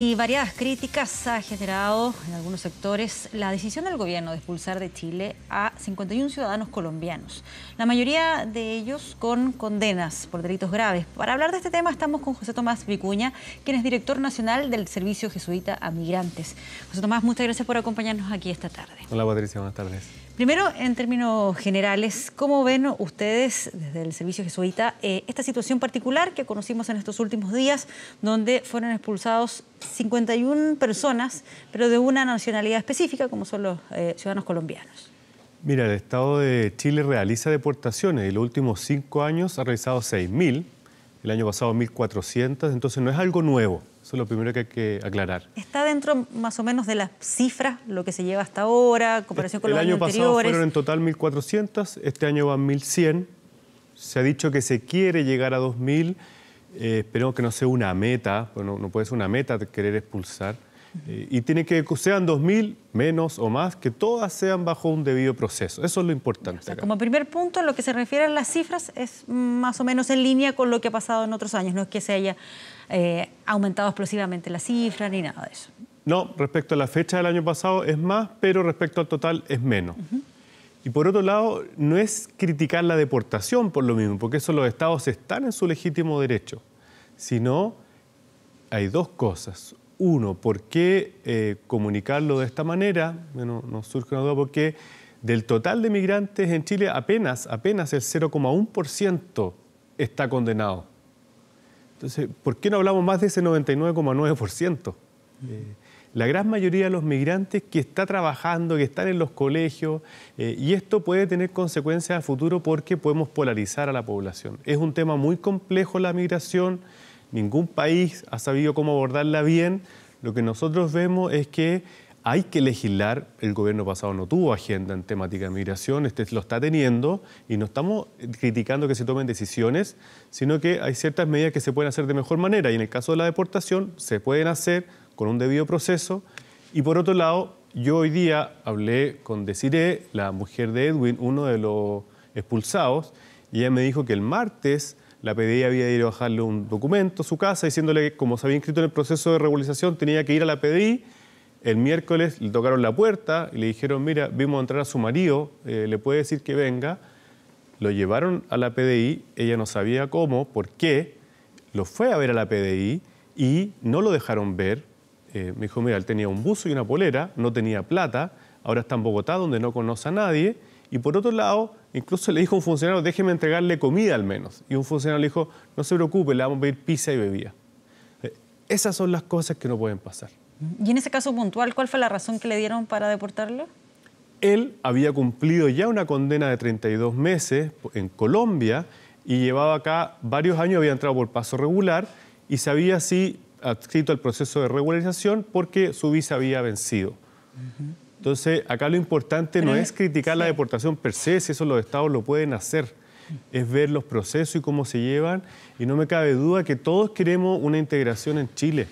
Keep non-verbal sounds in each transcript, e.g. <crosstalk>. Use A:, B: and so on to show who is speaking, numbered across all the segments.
A: Y variadas críticas ha generado en algunos sectores la decisión del gobierno de expulsar de Chile a 51 ciudadanos colombianos, la mayoría de ellos con condenas por delitos graves. Para hablar de este tema estamos con José Tomás Vicuña, quien es director nacional del Servicio Jesuita a Migrantes. José Tomás, muchas gracias por acompañarnos aquí esta tarde.
B: Hola Patricia, buenas tardes.
A: Primero, en términos generales, ¿cómo ven ustedes desde el Servicio Jesuita eh, esta situación particular que conocimos en estos últimos días, donde fueron expulsados 51 personas, pero de una nacionalidad específica, como son los eh, ciudadanos colombianos?
B: Mira, el Estado de Chile realiza deportaciones y en los últimos cinco años ha realizado 6.000 el año pasado 1.400, entonces no es algo nuevo, eso es lo primero que hay que aclarar.
A: ¿Está dentro más o menos de las cifras, lo que se lleva hasta ahora, comparación con el los años anteriores? El año
B: pasado fueron en total 1.400, este año van 1.100, se ha dicho que se quiere llegar a 2.000, eh, esperemos que no sea una meta, no puede ser una meta querer expulsar, eh, y tiene que, sean 2.000 menos o más, que todas sean bajo un debido proceso. Eso es lo importante. Como
A: primer punto, lo que se refiere a las cifras, es más o menos en línea con lo que ha pasado en otros años. No es que se haya eh, aumentado explosivamente la cifra ni nada de eso.
B: No, respecto a la fecha del año pasado es más, pero respecto al total es menos. Y por otro lado, no es criticar la deportación por lo mismo, porque eso los estados están en su legítimo derecho, sino hay dos cosas uno, ¿por qué eh, comunicarlo de esta manera? nos surge una duda porque del total de migrantes en Chile apenas, apenas el 0,1% está condenado. Entonces, ¿por qué no hablamos más de ese 99,9%? Eh, la gran mayoría de los migrantes que está trabajando, que están en los colegios, eh, y esto puede tener consecuencias a futuro porque podemos polarizar a la población. Es un tema muy complejo la migración. Ningún país ha sabido cómo abordarla bien. Lo que nosotros vemos es que hay que legislar. El gobierno pasado no tuvo agenda en temática de migración, este lo está teniendo y no estamos criticando que se tomen decisiones, sino que hay ciertas medidas que se pueden hacer de mejor manera y en el caso de la deportación se pueden hacer con un debido proceso. Y por otro lado, yo hoy día hablé con Desiree, la mujer de Edwin, uno de los expulsados, y ella me dijo que el martes la PDI había ido a bajarle un documento a su casa diciéndole que como se había inscrito en el proceso de regularización tenía que ir a la PDI. El miércoles le tocaron la puerta y le dijeron, mira, vimos entrar a su marido, eh, le puede decir que venga. Lo llevaron a la PDI, ella no sabía cómo, por qué, lo fue a ver a la PDI y no lo dejaron ver. Eh, me dijo, mira, él tenía un buzo y una polera, no tenía plata, ahora está en Bogotá donde no conoce a nadie. Y por otro lado, Incluso le dijo a un funcionario, déjeme entregarle comida al menos. Y un funcionario le dijo, no se preocupe, le vamos a pedir pizza y bebida. Eh, esas son las cosas que no pueden pasar.
A: ¿Y en ese caso puntual, cuál fue la razón que le dieron para deportarlo?
B: Él había cumplido ya una condena de 32 meses en Colombia y llevaba acá varios años, había entrado por paso regular y se había así adscrito al proceso de regularización porque su visa había vencido. Entonces, acá lo importante no es criticar la deportación per se, si eso los estados lo pueden hacer, es ver los procesos y cómo se llevan. Y no me cabe duda que todos queremos una integración en Chile,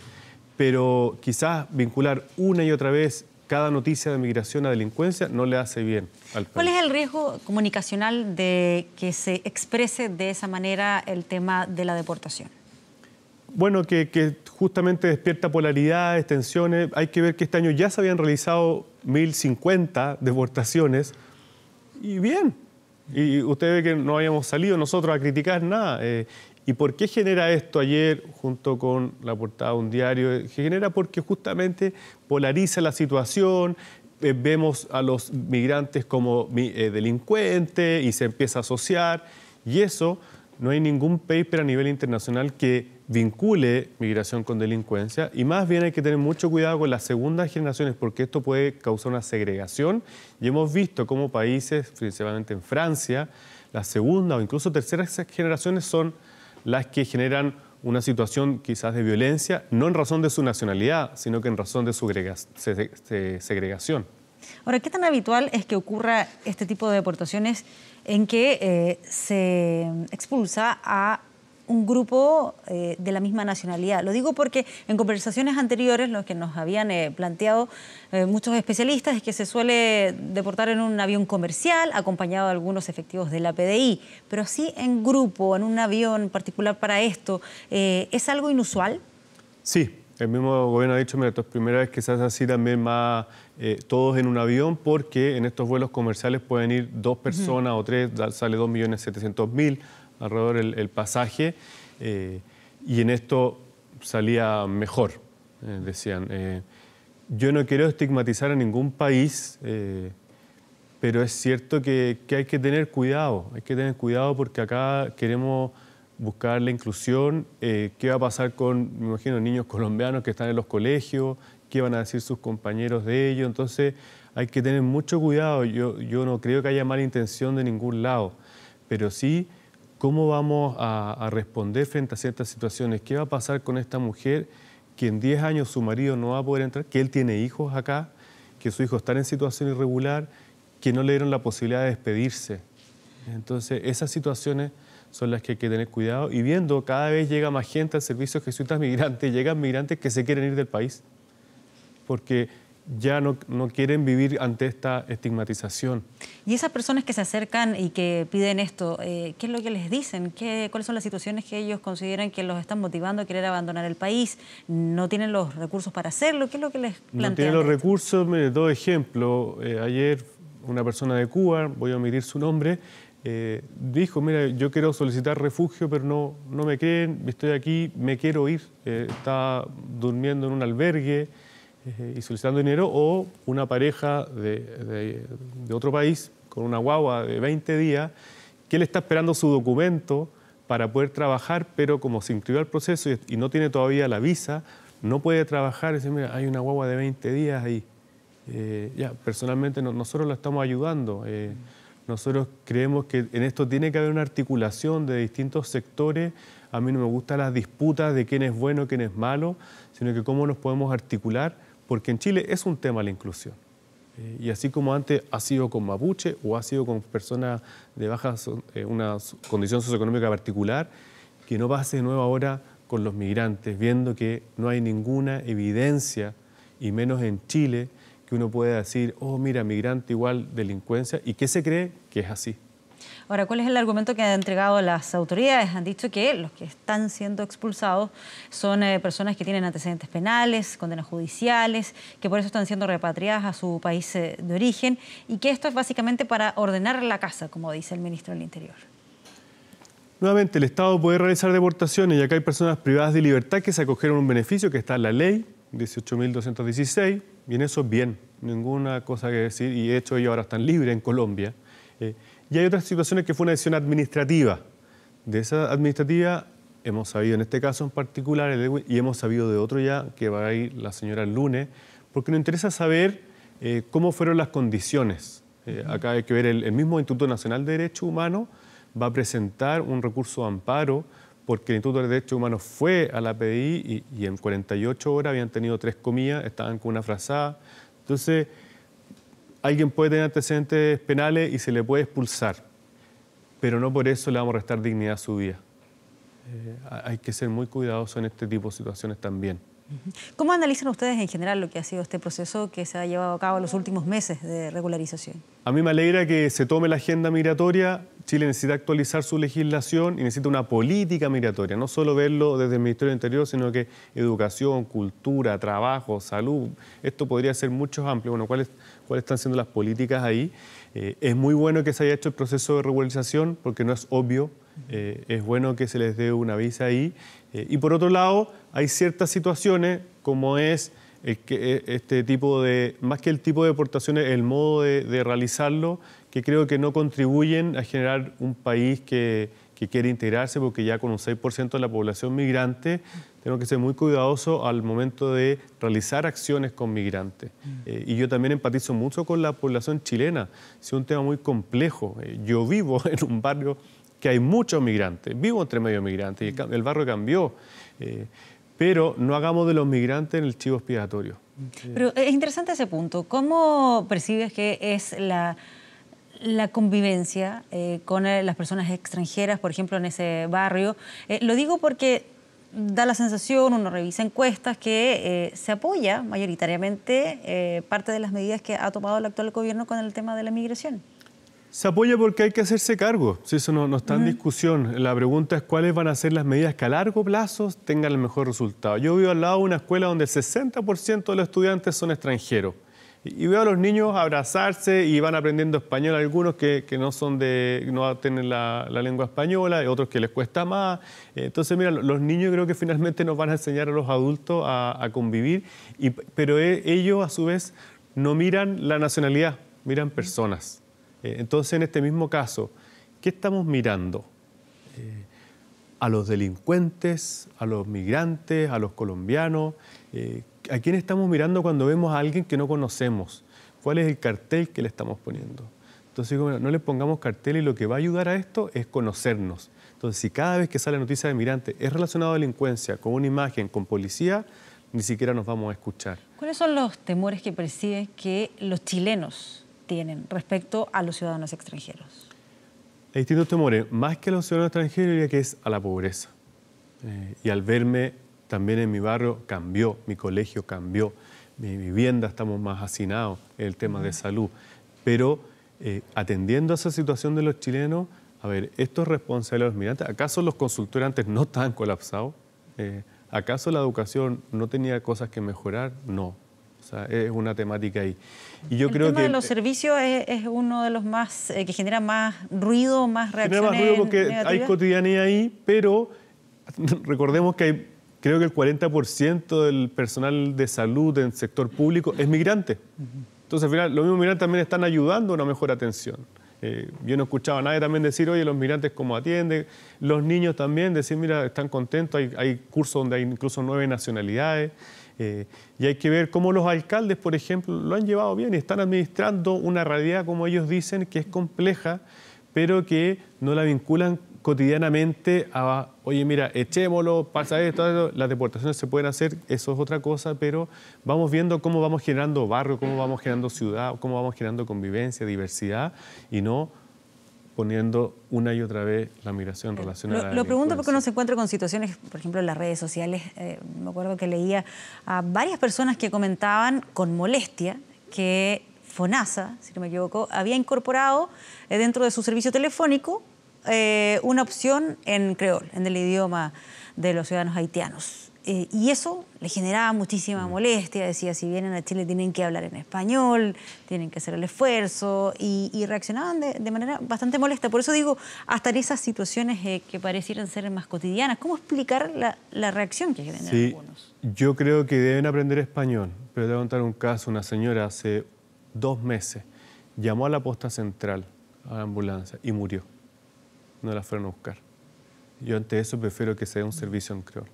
B: pero quizás vincular una y otra vez cada noticia de migración a delincuencia no le hace bien al país. ¿Cuál
A: es el riesgo comunicacional de que se exprese de esa manera el tema de la deportación?
B: bueno, que, justamente despierta polaridades, tensiones. Hay que ver que este año ya se habían realizado 1.050 deportaciones y bien. Y usted ve que no habíamos salido nosotros a criticar nada. Eh, ¿Y por qué genera esto ayer junto con la portada de un diario? Eh, genera porque justamente polariza la situación, eh, vemos a los migrantes como delincuentes y se empieza a asociar. Y eso no hay ningún paper a nivel internacional que vincule migración con delincuencia y más bien hay que tener mucho cuidado con las segundas generaciones porque esto puede causar una segregación y hemos visto cómo países, principalmente en Francia, las segunda o incluso terceras generaciones son las que generan una situación quizás de violencia, no en razón de su nacionalidad, sino que en razón de su segregación.
A: Ahora, ¿qué tan habitual es que ocurra este tipo de deportaciones en que eh, se expulsa a un grupo eh, de la misma nacionalidad. Lo digo porque en conversaciones anteriores, lo que nos habían eh, planteado eh, muchos especialistas, es que se suele deportar en un avión comercial, acompañado de algunos efectivos de la PDI, pero así en grupo, en un avión particular para esto, ¿es algo inusual?
B: Sí, el mismo gobierno ha dicho, mira, es es primera vez que se hace así también más todos en un avión, porque en estos vuelos comerciales pueden ir dos personas o tres, sale 2.700.000, alrededor el, pasaje eh, y en esto salía mejor, eh, decían. Eh, yo no quiero estigmatizar a ningún país, pero es cierto que, hay que tener cuidado, hay que tener cuidado porque acá queremos buscar la inclusión, qué va a pasar con, me imagino, niños colombianos que están en los colegios, qué van a decir sus compañeros de ellos. Entonces hay que tener mucho cuidado. Yo, yo no creo que haya mala intención de ningún lado, pero sí ¿Cómo vamos a, responder frente a ciertas situaciones? ¿Qué va a pasar con esta mujer que en 10 años su marido no va a poder entrar, que él tiene hijos acá, que su hijo está en situación irregular, que no le dieron la posibilidad de despedirse? Entonces, esas situaciones son las que hay que tener cuidado y viendo cada vez llega más gente al servicio de jesuitas migrantes, llegan migrantes que se quieren ir del país, porque ya no, quieren vivir ante esta estigmatización.
A: Y esas personas que se acercan y que piden esto, eh, ¿qué es lo que les dicen? ¿Qué, ¿Cuáles son las situaciones que ellos consideran que los están motivando a querer abandonar el país? ¿No tienen los recursos para hacerlo? ¿Qué es lo que les plantean? No tienen los
B: recursos, me doy ejemplo. Eh, ayer una persona de Cuba, voy a omitir su nombre, eh, dijo, mira, yo quiero solicitar refugio, pero no, no me creen, estoy aquí, me quiero ir, está durmiendo en un albergue. Eh, y solicitando dinero, o una pareja de, otro país con una guagua de 20 días que le está esperando su documento para poder trabajar, pero como se inscribió al proceso y, no tiene todavía la visa, no puede trabajar. Y decir, mira, hay una guagua de 20 días ahí. Eh, ya, personalmente nosotros lo estamos ayudando. Eh, nosotros creemos que en esto tiene que haber una articulación de distintos sectores. A mí no me gustan las disputas de quién es bueno, quién es malo, sino que cómo nos podemos articular porque en Chile es un tema la inclusión. Eh, y así como antes ha sido con mapuche o ha sido con personas de baja eh, una condición socioeconómica particular, que no pase de nuevo ahora con los migrantes, viendo que no hay ninguna evidencia, y menos en Chile, que uno pueda decir, oh, mira, migrante igual delincuencia, y que se cree que es así.
A: Ahora, ¿cuál es el argumento que han entregado las autoridades? Han dicho que los que están siendo expulsados son eh, personas que tienen antecedentes penales, condenas judiciales, que por eso están siendo repatriadas a su país eh, de origen y que esto es básicamente para ordenar la casa, como dice el ministro del Interior.
B: Nuevamente, el Estado puede realizar deportaciones y acá hay personas privadas de libertad que se acogieron a un beneficio que está en la ley 18.216 y en eso bien, ninguna cosa que decir y de hecho ellos ahora están libres en Colombia. Eh, y hay otras situaciones que fue una decisión administrativa. De esa administrativa hemos sabido en este caso en particular y hemos sabido de otro ya que va a ir la señora el lunes, porque nos interesa saber eh, cómo fueron las condiciones. Eh, acá hay que ver, el, mismo Instituto Nacional de Derecho Humano va a presentar un recurso de amparo porque el Instituto de Derecho Humanos fue a la PDI y, y en 48 horas habían tenido tres comidas, estaban con una frazada. Entonces, alguien puede tener antecedentes penales y se le puede expulsar, pero no por eso le vamos a restar dignidad a su vida. Eh, hay que ser muy cuidadosos en este tipo de situaciones también.
A: ¿Cómo analizan ustedes en general lo que ha sido este proceso que se ha llevado a cabo en los últimos meses de regularización?
B: A mí me alegra que se tome la agenda migratoria. Chile necesita actualizar su legislación y necesita una política migratoria, no solo verlo desde el Ministerio del Interior, sino que educación, cultura, trabajo, salud, esto podría ser mucho amplio. Bueno, ¿cuáles, están siendo las políticas ahí? Eh, es muy bueno que se haya hecho el proceso de regularización porque no es obvio eh, es bueno que se les dé una visa ahí. Eh, y por otro lado, hay ciertas situaciones, como es eh, este tipo de, más que el tipo de deportaciones, el modo de, realizarlo, que creo que no contribuyen a generar un país que, quiere integrarse, porque ya con un 6% de la población migrante, ...tengo que ser muy cuidadoso... al momento de realizar acciones con migrantes. Mm. y yo también empatizo mucho con la población chilena, es un tema muy complejo. yo vivo <laughs> en un barrio que hay muchos migrantes. Vivo entre medio migrantes y el barrio cambió. Eh, pero no hagamos de los migrantes en el chivo expiatorio. Pero
A: es interesante ese punto. ¿Cómo percibes que es la, convivencia eh, con eh, las personas extranjeras, por ejemplo, en ese barrio? lo digo porque da la sensación, uno revisa encuestas, que se apoya mayoritariamente parte de las medidas que ha tomado el actual gobierno con el tema de la migración.
B: Se apoya porque hay que hacerse cargo, eso no, está en discusión. La pregunta es cuáles van a ser las medidas que a largo plazo tengan el mejor resultado. Yo vivo al lado de una escuela donde el 60% de los estudiantes son extranjeros. Y veo a los niños abrazarse y van aprendiendo español, algunos que, no son de, no tienen la, lengua española, otros que les cuesta más. Entonces, mira, los niños creo que finalmente nos van a enseñar a los adultos a, convivir, pero e, ellos a su vez no miran la nacionalidad, miran personas. Eh, entonces, en este mismo caso, ¿qué estamos mirando? Eh, ¿A los delincuentes, a los migrantes, a los colombianos? Eh, ¿A quién estamos mirando cuando vemos a alguien que no conocemos? ¿Cuál es el cartel que le estamos poniendo? Entonces, no le pongamos cartel y lo que va a ayudar a esto es conocernos. Entonces, si cada vez que sale noticia de migrante es relacionado a delincuencia, con una imagen, con policía, ni siquiera nos vamos a escuchar.
A: ¿Cuáles son los temores que perciben que los chilenos tienen respecto a los ciudadanos extranjeros?
B: Hay distintos temores, más que a los ciudadanos extranjeros, diría que es a la pobreza. Eh, y al verme también en mi barrio cambió, mi colegio cambió, mi vivienda estamos más hacinados el tema de salud. Pero eh, atendiendo a esa situación de los chilenos, a ver, estos responsables de los migrantes, ¿acaso los consultores antes no estaban colapsados? Eh, ¿Acaso la educación no tenía cosas que mejorar? No, o sea, es una temática ahí. Y yo el creo tema que, de los
A: servicios es, uno de los más eh, que genera más ruido, más reacciones. Genera más ruido porque hay
B: cotidianidad ahí, pero <laughs> recordemos que creo que el 40% del personal de salud en sector público es migrante. Entonces, al final, los mismos migrantes también están ayudando a una mejor atención. Eh, yo no escuchaba a nadie también decir, oye, los migrantes cómo atienden, los niños también, decir, mira, están contentos, hay cursos donde hay incluso nueve nacionalidades. Eh, y hay que ver cómo los alcaldes, por ejemplo, lo han llevado bien y están administrando una realidad, como ellos dicen, que es compleja, pero que no la vinculan cotidianamente a, oye, mira, echémoslo, pasa esto, las deportaciones se pueden hacer, eso es otra cosa, pero vamos viendo cómo vamos generando barrio, cómo vamos generando ciudad, cómo vamos generando convivencia, diversidad, y no poniendo una y otra vez la migración relacionada lo, a Lo pregunto
A: porque uno se encuentra con situaciones, por ejemplo, en las redes sociales. Eh, me acuerdo que leía a varias personas que comentaban con molestia que FONASA, si no me equivoco, había incorporado eh, dentro de su servicio telefónico eh, una opción en creol, en el idioma de los ciudadanos haitianos. Eh, y eso le generaba muchísima mm. molestia, decía, si vienen a Chile tienen que hablar en español, tienen que hacer el esfuerzo, y, reaccionaban de, manera bastante molesta. Por eso digo, hasta en esas situaciones eh, que parecieran ser más cotidianas, ¿cómo explicar la, reacción que generan
B: algunos? Yo creo que deben aprender español, pero te voy a contar un caso, una señora hace dos meses llamó a la posta central, a la ambulancia, y murió. No la fueron a buscar. Yo ante eso prefiero que sea un servicio en creol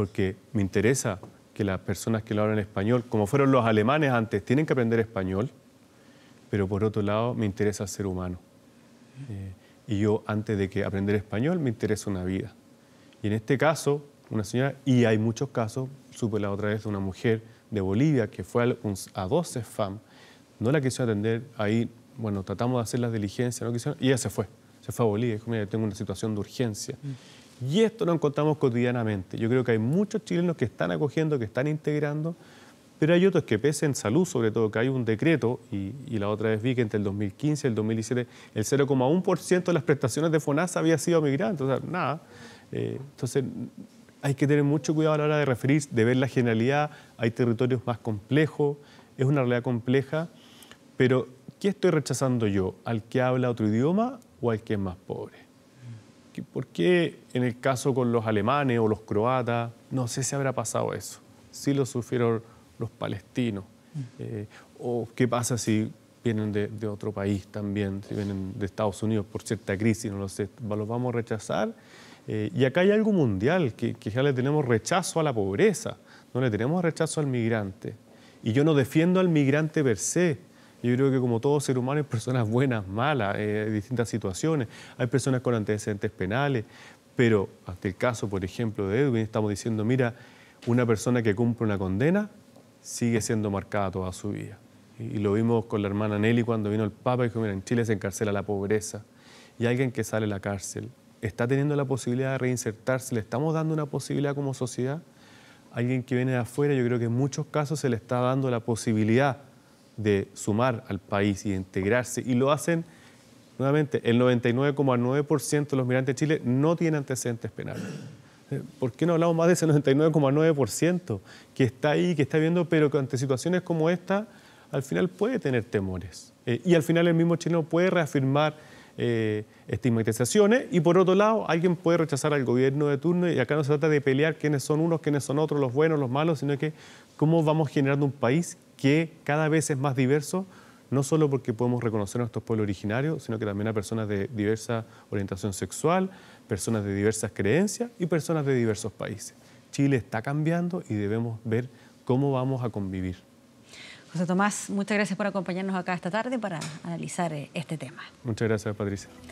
B: porque me interesa que las personas que lo hablan español, como fueron los alemanes antes, tienen que aprender español, pero por otro lado me interesa ser humano. Eh, y yo antes de que aprender español me interesa una vida. Y en este caso, una señora, y hay muchos casos, supe la otra vez de una mujer de Bolivia que fue a 12 FAM, no la quiso atender, ahí, bueno, tratamos de hacer las diligencias, no quiso. y ella se fue, se fue a Bolivia, dijo, mira, tengo una situación de urgencia. Mm. Y esto lo encontramos cotidianamente. Yo creo que hay muchos chilenos que están acogiendo, que están integrando, pero hay otros que pese en salud, sobre todo, que hay un decreto, y, la otra vez vi que entre el 2015 y el 2017 el 0,1% de las prestaciones de FONASA había sido migrante, o sea, nada. Eh, entonces, hay que tener mucho cuidado a la hora de referir, de ver la generalidad, hay territorios más complejos, es una realidad compleja, pero ¿qué estoy rechazando yo? ¿Al que habla otro idioma o al que es más pobre? ¿Por qué en el caso con los alemanes o los croatas, no sé si habrá pasado eso? si lo sufrieron los palestinos. Eh, ¿O qué pasa si vienen de, otro país también, si vienen de Estados Unidos por cierta crisis, no lo sé, los vamos a rechazar? Eh, y acá hay algo mundial, que, que, ya le tenemos rechazo a la pobreza, no le tenemos rechazo al migrante. Y yo no defiendo al migrante per se, yo creo que como todo ser humano hay personas buenas, malas, eh, distintas situaciones. Hay personas con antecedentes penales, pero hasta el caso, por ejemplo, de Edwin, estamos diciendo, mira, una persona que cumple una condena sigue siendo marcada toda su vida. Y, lo vimos con la hermana Nelly cuando vino el Papa y dijo, mira, en Chile se encarcela la pobreza. Y alguien que sale de la cárcel está teniendo la posibilidad de reinsertarse, le estamos dando una posibilidad como sociedad. Alguien que viene de afuera, yo creo que en muchos casos se le está dando la posibilidad de sumar al país y de integrarse, y lo hacen nuevamente, el 99,9% de los migrantes de Chile no tiene antecedentes penales. Eh, ¿Por qué no hablamos más de ese 99,9% que está ahí, que está viendo, pero que ante situaciones como esta, al final puede tener temores? Eh, y al final el mismo chino puede reafirmar eh, estigmatizaciones y por otro lado alguien puede rechazar al gobierno de turno y acá no se trata de pelear quiénes son unos, quiénes son otros, los buenos, los malos, sino que cómo vamos generando un país que cada vez es más diverso, no solo porque podemos reconocer a nuestros pueblos originarios, sino que también a personas de diversa orientación sexual, personas de diversas creencias y personas de diversos países. Chile está cambiando y debemos ver cómo vamos a convivir.
A: José Tomás, muchas gracias por acompañarnos acá esta tarde para analizar eh, este tema.
B: Muchas gracias, Patricia.